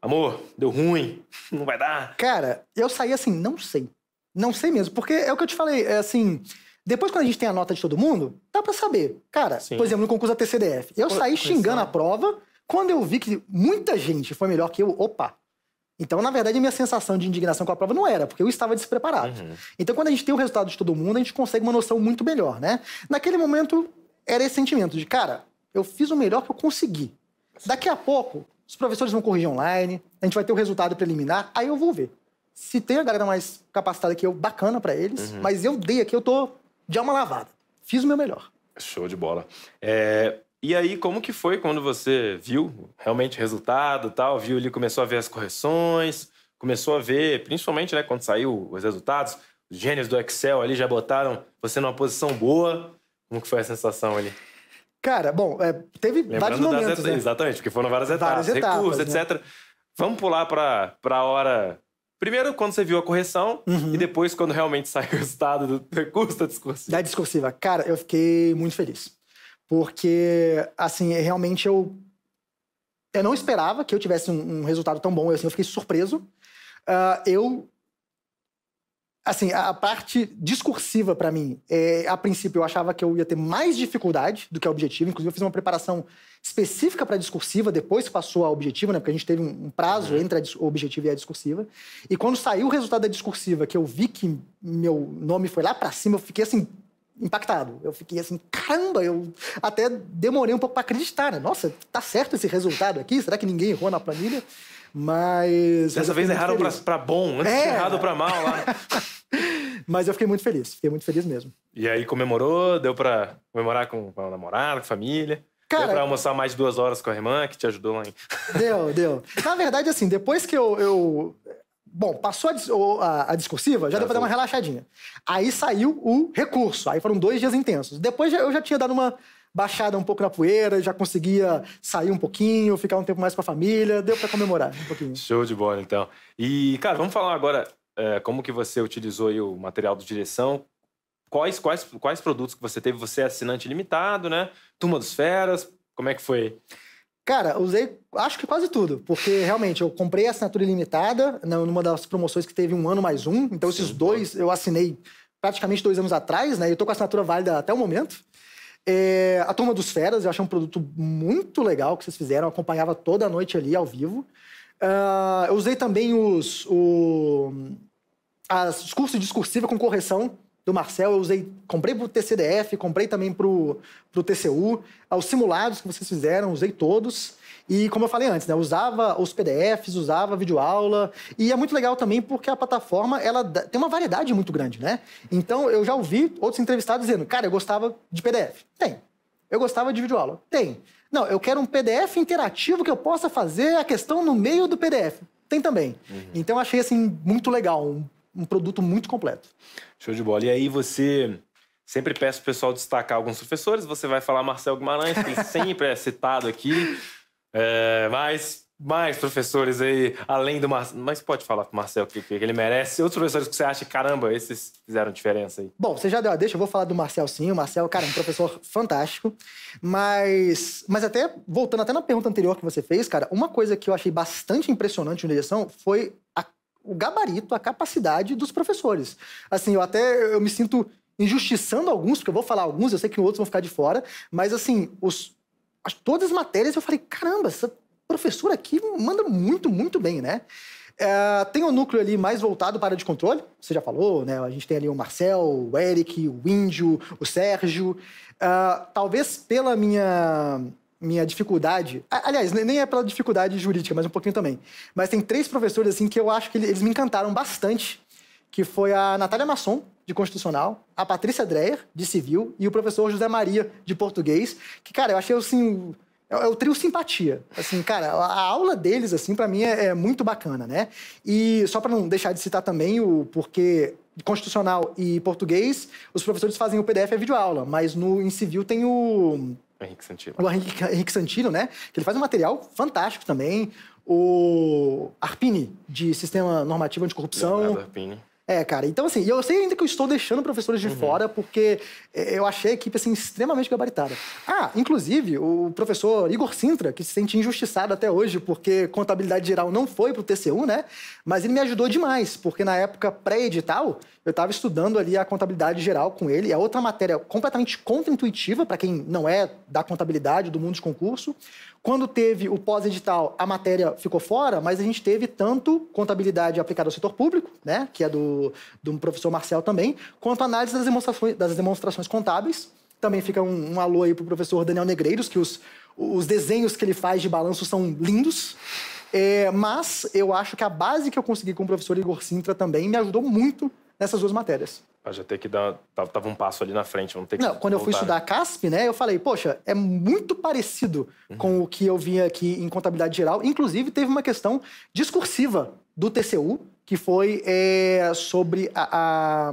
amor, deu ruim, <laughs> não vai dar? Cara, eu saí assim, não sei. Não sei mesmo, porque é o que eu te falei, é assim, depois, quando a gente tem a nota de todo mundo, dá para saber. Cara, Sim. por exemplo, no concurso da TCDF, eu saí xingando a prova. Quando eu vi que muita gente foi melhor que eu, opa. Então, na verdade, a minha sensação de indignação com a prova não era, porque eu estava despreparado. Uhum. Então, quando a gente tem o resultado de todo mundo, a gente consegue uma noção muito melhor, né? Naquele momento, era esse sentimento de, cara, eu fiz o melhor que eu consegui. Daqui a pouco, os professores vão corrigir online, a gente vai ter o resultado preliminar, aí eu vou ver. Se tem a galera mais capacitada que eu, bacana para eles, uhum. mas eu dei aqui, eu tô de alma é lavada. Fiz o meu melhor. Show de bola. É, e aí, como que foi quando você viu realmente o resultado tal? Viu ali, começou a ver as correções, começou a ver, principalmente né, quando saiu os resultados, os gênios do Excel ali já botaram você numa posição boa. Como que foi a sensação ali? Cara, bom, é, teve Lembrando vários momentos, das, né? Exatamente, porque foram várias etapas, várias etapas recursos, né? etc. Vamos pular para a hora Primeiro, quando você viu a correção, uhum. e depois, quando realmente <laughs> saiu o resultado do percurso da discursiva. Da discursiva. Cara, eu fiquei muito feliz. Porque, assim, realmente eu. Eu não esperava que eu tivesse um, um resultado tão bom, eu, assim, eu fiquei surpreso. Uh, eu assim, a parte discursiva para mim, é, a princípio eu achava que eu ia ter mais dificuldade do que a objetiva, inclusive eu fiz uma preparação específica para discursiva, depois passou a objetiva, né, porque a gente teve um prazo uhum. entre a objetiva e a discursiva. E quando saiu o resultado da discursiva, que eu vi que meu nome foi lá para cima, eu fiquei assim impactado. Eu fiquei assim, caramba, eu até demorei um pouco para acreditar, né? Nossa, tá certo esse resultado aqui? Será que ninguém errou na planilha? Mas. Dessa vez erraram para bom, antes é. errado para mal lá. <laughs> mas eu fiquei muito feliz, fiquei muito feliz mesmo. E aí comemorou, deu para comemorar com o namorado, com a família. Cara, deu pra almoçar mais de duas horas com a irmã, que te ajudou lá em... Deu, deu. Na verdade, assim, depois que eu, eu Bom, passou a, a, a discursiva, já, deu para dar uma relaxadinha. Aí saiu o recurso, aí foram dois dias intensos. Depois eu já tinha dado uma baixada um pouco na poeira, já conseguia sair um pouquinho, ficar um tempo mais com a família, deu para comemorar um pouquinho. <laughs> Show de bola, então. E, cara, vamos falar agora é, como que você utilizou o material do Direção, quais, quais, quais produtos que você teve, você é assinante limitado, né? Turma dos Feras, como é que foi? Cara, usei acho que quase tudo, porque realmente eu comprei a assinatura ilimitada numa das promoções que teve um ano mais um, então esses Sim, dois eu assinei praticamente dois anos atrás, né? E eu tô com a assinatura válida até o momento. É, a Turma dos Feras, eu achei um produto muito legal que vocês fizeram, eu acompanhava toda a noite ali ao vivo. Uh, eu usei também os, o, as discurso discursiva com correção, do Marcel, eu usei, comprei pro TCDF, comprei também pro, pro TCU, os simulados que vocês fizeram, usei todos. E como eu falei antes, né, usava os PDFs, usava videoaula, e é muito legal também porque a plataforma ela tem uma variedade muito grande, né? Então eu já ouvi outros entrevistados dizendo, cara, eu gostava de PDF. Tem. Eu gostava de videoaula. Tem. Não, eu quero um PDF interativo que eu possa fazer a questão no meio do PDF. Tem também. Uhum. Então achei assim muito legal, um, um produto muito completo. Show de bola. E aí você sempre peço o pessoal destacar alguns professores. Você vai falar Marcelo Guimarães, que <laughs> sempre é citado aqui. É, mas mais professores aí, além do Marcelo. Mas pode falar pro Marcelo que, que ele merece. Outros professores que você acha, caramba, esses fizeram diferença aí. Bom, você já deu a deixa, eu vou falar do Marcel sim. O Marcel, cara, é um professor fantástico. Mas, mas até, voltando até na pergunta anterior que você fez, cara, uma coisa que eu achei bastante impressionante na direção foi a o gabarito, a capacidade dos professores. Assim, eu até eu me sinto injustiçando alguns, porque eu vou falar alguns, eu sei que outros vão ficar de fora, mas assim, os, as, todas as matérias eu falei, caramba, essa professora aqui manda muito, muito bem, né? É, tem o um núcleo ali mais voltado para área de controle, você já falou, né? A gente tem ali o Marcel, o Eric, o Índio, o Sérgio. É, talvez pela minha minha dificuldade. Aliás, nem é pela dificuldade jurídica, mas um pouquinho também. Mas tem três professores, assim, que eu acho que eles me encantaram bastante, que foi a Natália Masson, de Constitucional, a Patrícia Dreyer, de Civil, e o professor José Maria, de Português, que, cara, eu achei, assim, é, o trio simpatia. Assim, cara, a aula deles, assim, para mim é, é, muito bacana, né? E só para não deixar de citar também o porque constitucional e português, os professores fazem o PDF e é vídeo videoaula, mas no em civil tem o Henrique Santino. O Henrique, Henrique Santino, né? Que ele faz um material fantástico também. O Arpini, de Sistema Normativo Anticorrupção. Leonardo Arpini. É, cara. Então, assim, eu sei ainda que eu estou deixando professores de uhum. fora, porque é, eu achei a equipe, assim, extremamente gabaritada. Ah, inclusive, o professor Igor Sintra, que se sente injustiçado até hoje, porque contabilidade geral não foi pro TCU, né? Mas ele me ajudou demais, porque na época pré-edital, eu estava estudando ali a contabilidade geral com ele. É outra matéria completamente contra-intuitiva, para quem não é da contabilidade, do mundo de concurso. Quando teve o pós-edital, a matéria ficou fora, mas a gente teve tanto contabilidade aplicada ao setor público, né, que é do, do professor Marcel também, quanto análise das demonstrações, das demonstrações contábeis. Também fica um, um alô aí pro professor Daniel Negreiros, que os, os desenhos que ele faz de balanço são lindos. É, mas eu acho que a base que eu consegui com o professor Igor Sintra também me ajudou muito nessas duas matérias. Já ter que dar. Tá, tava um passo ali na frente, vamos ter que. Não, quando voltar. eu fui estudar CASP, né, eu falei, poxa, é muito parecido uhum. com o que eu vi aqui em contabilidade geral. Inclusive, teve uma questão discursiva do TCU, que foi é, sobre a, a.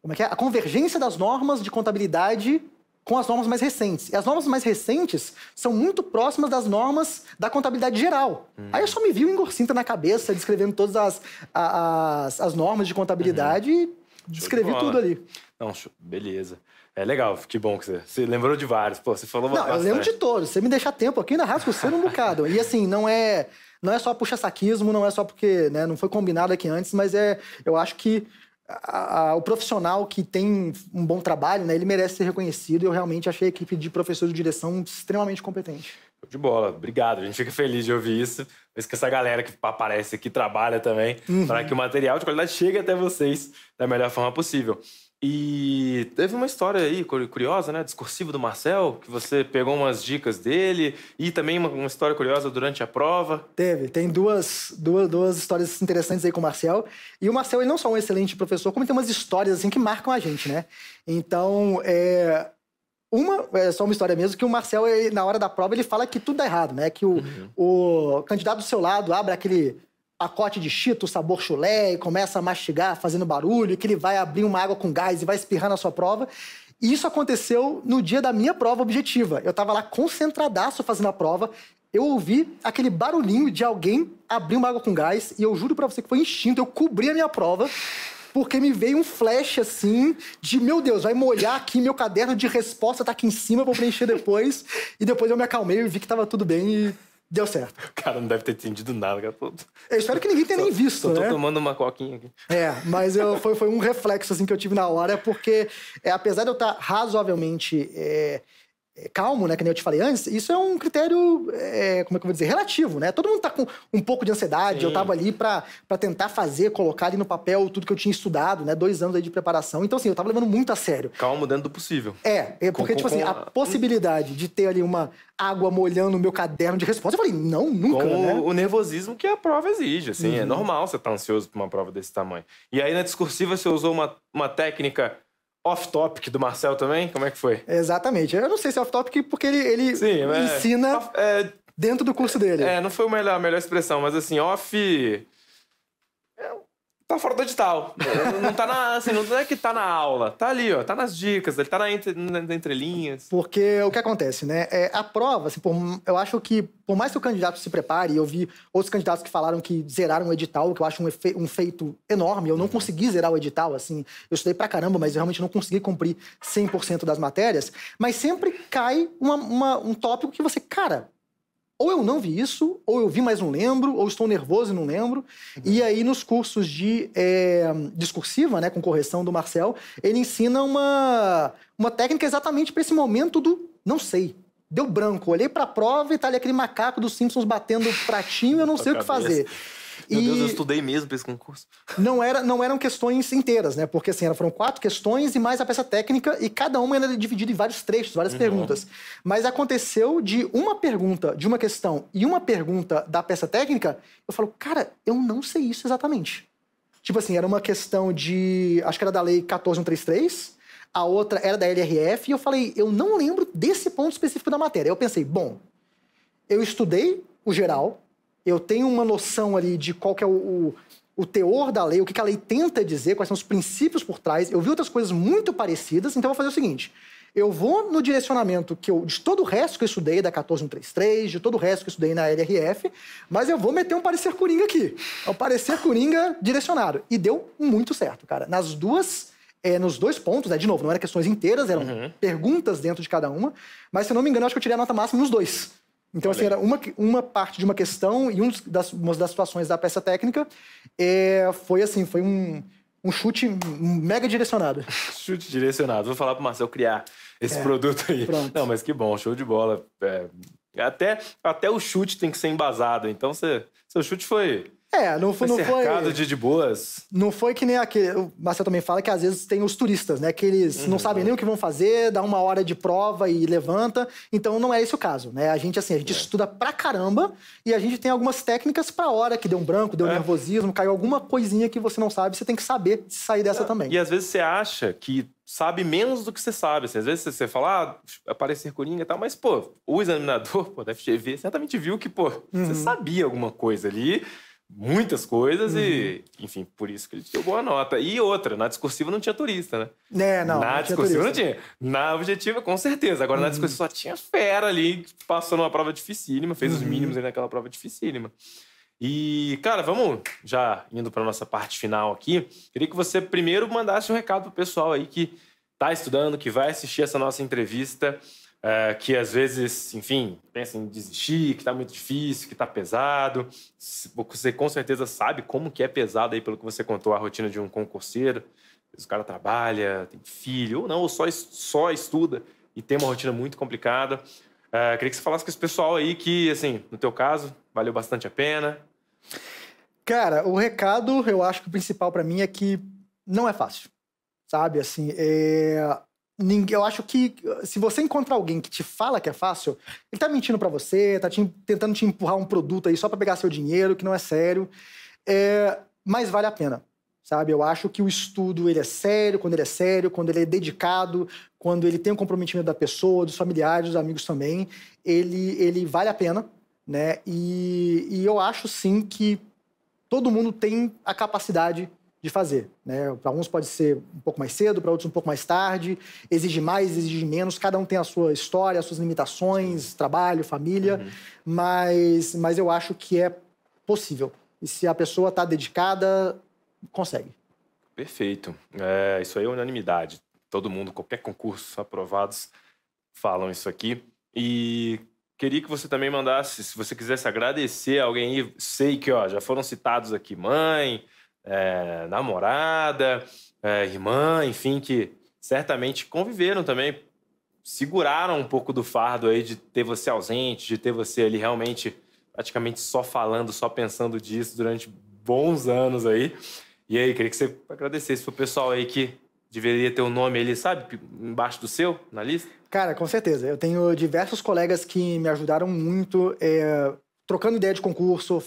Como é que é? A convergência das normas de contabilidade com as normas mais recentes. E as normas mais recentes são muito próximas das normas da contabilidade geral. Uhum. Aí eu só me vi o um engorcinta na cabeça, descrevendo todas as, as, as normas de contabilidade uhum. e descrevi de tudo ali. Não, beleza. É legal, que bom que você, você lembrou de vários. Pô, você falou Não, eu lembro de todos. Você me deixa tempo aqui, ainda rasgo sendo um bocado. E assim, não é não é só puxa-saquismo, não é só porque né, não foi combinado aqui antes, mas é eu acho que a, a, o profissional que tem um bom trabalho, né, ele merece ser reconhecido. Eu realmente achei a equipe de professores de direção extremamente competente. De bola, obrigado. A gente fica feliz de ouvir isso. Mas que essa galera que aparece aqui trabalha também uhum. para que o material de qualidade chegue até vocês da melhor forma possível. E teve uma história aí curiosa, né? Discursivo do Marcel, que você pegou umas dicas dele e também uma, uma, história curiosa durante a prova. Teve, tem duas, duas, duas histórias interessantes aí com o Marcel. E o Marcel, ele não só é um excelente professor, como tem umas histórias assim que marcam a gente, né? Então, é, uma, é só uma história mesmo, que o Marcel, ele, na hora da prova, ele fala que tudo dá errado, né? Que o, uhum. o candidato do seu lado abre aquele pacote de chito, sabor chulé, e começa a mastigar fazendo barulho, que ele vai abrir uma água com gás e vai espirrar na sua prova. E isso aconteceu no dia da minha prova objetiva. Eu estava lá concentradaço fazendo a prova, eu ouvi aquele barulhinho de alguém abrir uma água com gás, e eu juro para você que foi instinto, eu cobri a minha prova, porque me veio um flash assim de meu Deus, vai molhar aqui meu caderno de resposta tá aqui em cima, vou preencher depois. e depois eu me acalmei e vi que tava tudo bem e Deu certo. O cara não deve ter entendido nada. Cara. Eu é, espero que ninguém tenha nem visto, só, só tô tomando uma coquinha aqui. É, mas eu, foi, foi um reflexo assim, que eu tive na hora, porque é, apesar de eu estar razoavelmente é, é, calmo, né, que nem eu te falei antes, isso é um critério, é, como é que eu vou dizer, relativo, né? Todo mundo tá com um pouco de ansiedade, Sim. eu tava ali para tentar fazer, colocar ali no papel tudo que eu tinha estudado, né, dois anos aí de preparação, então assim, eu tava levando muito a sério. Calmo dentro do possível. É, é porque, com, tipo com, assim, a... a possibilidade de ter ali uma água molhando o meu caderno de resposta, eu falei, não, nunca, com né? o nervosismo que a prova exige, assim, é uhum. é normal você estar tá ansioso pra uma prova desse tamanho. E aí, na discursiva, você usou uma, uma técnica off-topic do Marcel também? Como é que foi? Exatamente. Eu não sei se é off-topic porque ele, ele Sim, é, ensina é, dentro do curso dele. É, não foi a melhor, a melhor expressão, mas assim, off tá fora do edital. Não tá na, assim, não é que tá na aula. Tá ali, ó. Tá nas dicas, ele tá na entre, entrelinhas. Porque o que acontece, né? É, a prova, assim, por, eu acho que, por mais que o candidato se prepare, eu vi outros candidatos que falaram que zeraram o edital, que eu acho um, efe, um feito enorme. Eu não consegui zerar o edital, assim. Eu estudei pra caramba, mas eu realmente não consegui cumprir 100% das matérias. Mas sempre cai uma, uma, um tópico que você, cara, ou eu não vi isso, ou eu vi, mas não lembro, ou estou nervoso e não lembro. Uhum. E aí, nos cursos de é, discursiva, né, com correção do Marcel, ele ensina uma, uma técnica exatamente para esse momento do não sei. Deu branco, olhei para a prova e tá ali aquele macaco dos Simpsons batendo o pratinho, eu não sei o que fazer. Meu Deus, eu estudei mesmo para esse concurso. Não, era, não eram questões inteiras, né? Porque assim, foram quatro questões e mais a peça técnica, e cada uma era dividida em vários trechos, várias uhum. perguntas. Mas aconteceu de uma pergunta de uma questão e uma pergunta da peça técnica, eu falo, cara, eu não sei isso exatamente. Tipo assim, era uma questão de. Acho que era da lei 14133 a outra era da LRF, e eu falei, eu não lembro desse ponto específico da matéria. Eu pensei, bom, eu estudei o geral, eu tenho uma noção ali de qual que é o, o, o teor da lei, o que, que a lei tenta dizer, quais são os princípios por trás. Eu vi outras coisas muito parecidas, então eu vou fazer o seguinte: eu vou no direcionamento que eu, de todo o resto que eu estudei da 14133, de todo o resto que eu estudei na LRF, mas eu vou meter um parecer coringa aqui. É um parecer coringa direcionado. E deu muito certo, cara. Nas duas, é, nos dois pontos, né? De novo, não eram questões inteiras, eram uhum. perguntas dentro de cada uma, mas se eu não me engano, acho que eu tirei a nota máxima nos dois. Então, assim, era uma, uma parte de uma questão e um das, uma das situações da peça técnica é, foi assim, foi um, um chute mega direcionado. <laughs> chute direcionado. Vou falar pro Marcel criar esse é, produto aí. Pronto. Não, mas que bom, show de bola. É, até, até o chute tem que ser embasado. Então, você, seu chute foi é, não foi. Foi cercado de, de boas. Não foi que nem aquele. O Marcel também fala que às vezes tem os turistas, né? Que eles uhum. não sabem nem o que vão fazer, dá uma hora de prova e levanta. Então não é esse o caso, né? A gente, assim, a gente é. estuda pra caramba e a gente tem algumas técnicas pra hora que deu um branco, deu é. nervosismo, caiu alguma coisinha que você não sabe, você tem que saber sair dessa é, também. E às vezes você acha que sabe menos do que você sabe. Assim, às vezes você fala, ah, aparecer coringa e tal, mas, pô, o examinador <laughs> pô, da FGV certamente viu que, pô, uhum. você sabia alguma coisa ali muitas coisas uhum. e, enfim, por isso que ele deu boa nota. E outra, na discursiva não tinha turista, né? É, não. Na não discursiva não tinha. Na objetiva, com certeza. Agora, uhum. na discursiva só tinha fera ali, tipo, passou numa prova dificílima, fez uhum. os mínimos ali naquela prova dificílima. E, cara, vamos já indo para nossa parte final aqui. Queria que você primeiro mandasse um recado pro pessoal aí que tá estudando, que vai assistir essa nossa entrevista é, que às vezes, enfim, pensa em desistir, que está muito difícil, que está pesado. Você com certeza sabe como que é pesado aí pelo que você contou a rotina de um concurseiro. O cara trabalha, tem filho, ou não, ou só, só estuda e tem uma rotina muito complicada. É, queria que você falasse com esse pessoal aí que, assim, no teu caso, valeu bastante a pena. Cara, o recado, eu acho que o principal para mim é que não é fácil, sabe? Assim, é eu acho que se você encontrar alguém que te fala que é fácil, ele tá mentindo para você, tá te, tentando te empurrar um produto aí só para pegar seu dinheiro, que não é sério. É, mas vale a pena, sabe? Eu acho que o estudo, ele é sério, quando ele é sério, quando ele é dedicado, quando ele tem o comprometimento da pessoa, dos familiares, dos amigos também, ele, ele vale a pena, né? E, e eu acho, sim, que todo mundo tem a capacidade de fazer. Né? Para uns pode ser um pouco mais cedo, para outros um pouco mais tarde, exige mais, exige menos, cada um tem a sua história, as suas limitações, trabalho, família, uhum. mas, mas eu acho que é possível. E se a pessoa está dedicada, consegue. Perfeito. É, isso aí é unanimidade. Todo mundo, qualquer concurso, aprovados, falam isso aqui. E queria que você também mandasse, se você quisesse agradecer alguém, sei que ó, já foram citados aqui, mãe, é, namorada, é, irmã, enfim, que certamente conviveram também, seguraram um pouco do fardo aí de ter você ausente, de ter você ali realmente praticamente só falando, só pensando disso durante bons anos aí. E aí, queria que você agradecesse pro pessoal aí que deveria ter o um nome ali, sabe, embaixo do seu, na lista? Cara, com certeza. Eu tenho diversos colegas que me ajudaram muito. É, trocando ideia de concurso.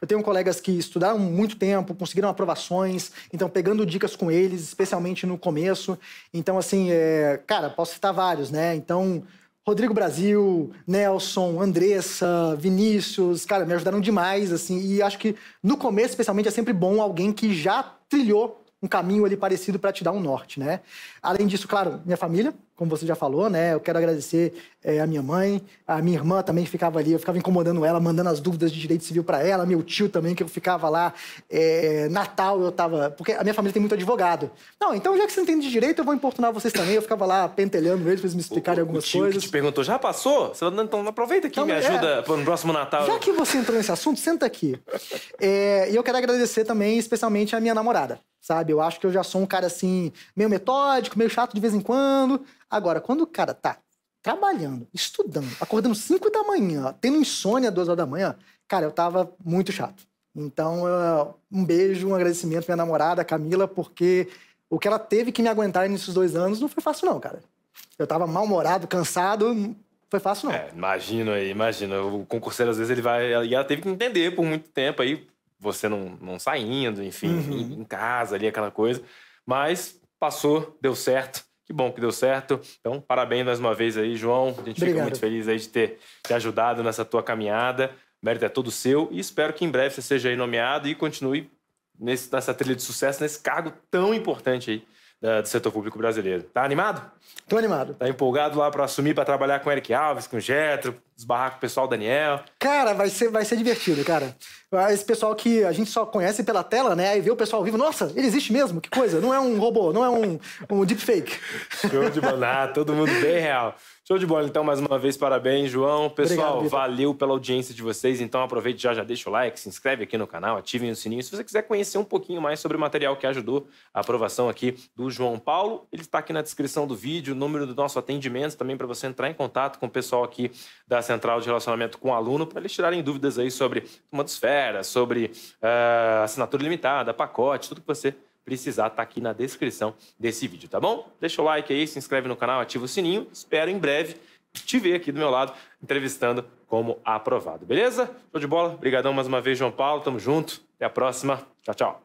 Eu tenho colegas que estudaram muito tempo, conseguiram aprovações, então pegando dicas com eles, especialmente no começo. Então, assim, é... cara, posso citar vários, né? Então, Rodrigo Brasil, Nelson, Andressa, Vinícius, cara, me ajudaram demais, assim. E acho que no começo, especialmente, é sempre bom alguém que já trilhou um caminho ali parecido para te dar um norte, né? Além disso, claro, minha família, como você já falou, né? Eu quero agradecer é, a minha mãe, a minha irmã também ficava ali, eu ficava incomodando ela, mandando as dúvidas de direito civil para ela, meu tio também, que eu ficava lá. É, Natal eu tava. Porque a minha família tem muito advogado. Não, então já que você entende de direito, eu vou importunar vocês também. Eu ficava lá pentelhando eles pra eles me explicarem o, algumas o tio coisas. Que te perguntou, já passou? Então aproveita aqui e então, me é, ajuda é, no próximo Natal. Já que você entrou nesse assunto, senta aqui. É, e eu quero agradecer também, especialmente, a minha namorada sabe? Eu acho que eu já sou um cara assim, meio metódico, meio chato de vez em quando. Agora, quando o cara tá trabalhando, estudando, acordando 5 da manhã, tendo insônia 2 horas da manhã, cara, eu tava muito chato. Então, um beijo, um agradecimento minha namorada, Camila, porque o que ela teve que me aguentar nesses dois anos não foi fácil, não, cara. Eu tava mal-humorado, cansado, não foi fácil, não. É, imagino aí, imagina. O concurseiro, às vezes, ele vai. E ela teve que entender por muito tempo aí, você não, não saindo, enfim, uhum. em casa ali, aquela coisa. Mas passou, deu certo. Que bom que deu certo. Então, parabéns mais uma vez aí, João. A gente Obrigado. fica muito feliz aí de ter te ajudado nessa tua caminhada. O mérito é todo seu e espero que em breve você seja nomeado e continue nesse, nessa trilha de sucesso, nesse cargo tão importante aí do setor público brasileiro. Tá animado? Tô animado. Tá empolgado lá para assumir, para trabalhar com o Eric Alves, com o Getro, desbarrar com o pessoal Daniel? Cara, vai ser, vai ser divertido, cara. Ah, esse pessoal que a gente só conhece pela tela, né? Aí vê o pessoal ao vivo, nossa, ele existe mesmo, que coisa. Não é um robô, não é um, um deepfake. Show de maná, ah, todo mundo bem real. Show de bola, então, mais uma vez, parabéns, João. Pessoal, Obrigado, valeu pela audiência de vocês. Então, aproveite já, já deixa o like, se inscreve aqui no canal, ativem o sininho. Se você quiser conhecer um pouquinho mais sobre o material que ajudou a aprovação aqui do João Paulo, ele está aqui na descrição do vídeo, o número do nosso atendimento também para você entrar em contato com o pessoal aqui da Central de Relacionamento com o Aluno, para eles tirarem dúvidas aí sobre uma dos feras, sobre uh, assinatura limitada, pacote, tudo que você precisar tá aqui na descrição desse vídeo, tá bom? Deixa o like aí, se inscreve no canal, ativa o sininho. Espero em breve te ver aqui do meu lado entrevistando como aprovado, beleza? Show de bola. Obrigadão mais uma vez, João Paulo. Tamo junto. Até a próxima. Tchau, tchau.